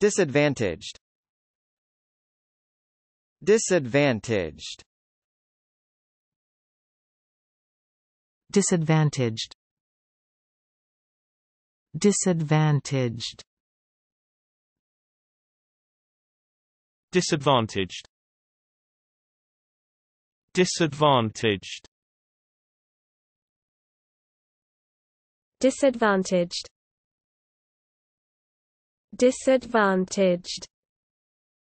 Disadvantaged Disadvantaged Disadvantaged Disadvantaged Disadvantaged Disadvantaged Disadvantaged disadvantaged